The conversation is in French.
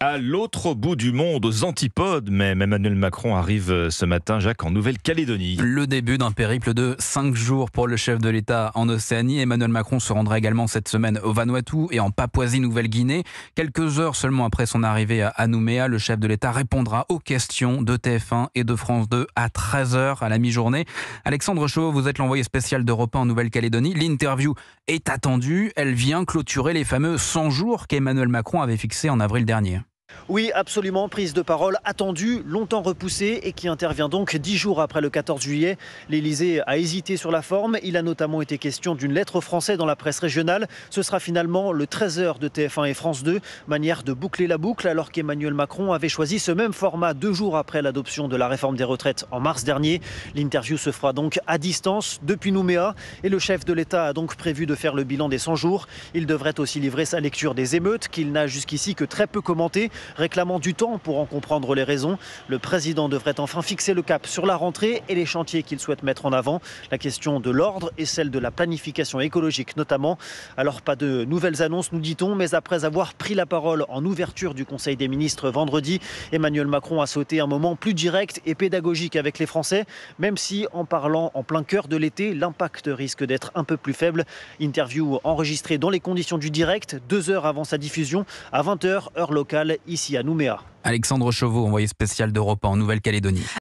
À l'autre bout du monde, aux antipodes même, Emmanuel Macron arrive euh, ce matin, Jacques, en Nouvelle-Calédonie. Le début d'un périple de cinq jours pour le chef de l'État en Océanie. Emmanuel Macron se rendra également cette semaine au Vanuatu et en Papouasie-Nouvelle-Guinée. Quelques heures seulement après son arrivée à Nouméa, le chef de l'État répondra aux questions de TF1 et de France 2 à 13h à la mi-journée. Alexandre Chauveau, vous êtes l'envoyé spécial d'Europe 1 en Nouvelle-Calédonie. L'interview est attendue. Elle vient clôturer les fameux 100 jours qu'Emmanuel Macron avait fixés en avril dernier. Oui, absolument. Prise de parole attendue, longtemps repoussée et qui intervient donc dix jours après le 14 juillet. L'Elysée a hésité sur la forme. Il a notamment été question d'une lettre aux Français dans la presse régionale. Ce sera finalement le 13h de TF1 et France 2, manière de boucler la boucle alors qu'Emmanuel Macron avait choisi ce même format deux jours après l'adoption de la réforme des retraites en mars dernier. L'interview se fera donc à distance depuis Nouméa et le chef de l'État a donc prévu de faire le bilan des 100 jours. Il devrait aussi livrer sa lecture des émeutes qu'il n'a jusqu'ici que très peu commentées. Réclamant du temps pour en comprendre les raisons, le président devrait enfin fixer le cap sur la rentrée et les chantiers qu'il souhaite mettre en avant. La question de l'ordre et celle de la planification écologique notamment. Alors pas de nouvelles annonces nous dit-on, mais après avoir pris la parole en ouverture du Conseil des ministres vendredi, Emmanuel Macron a sauté un moment plus direct et pédagogique avec les Français, même si en parlant en plein cœur de l'été, l'impact risque d'être un peu plus faible. Interview enregistrée dans les conditions du direct, deux heures avant sa diffusion, à 20h, heure locale ici à Nouméa. Alexandre Chauveau, envoyé spécial d'Europe en Nouvelle-Calédonie.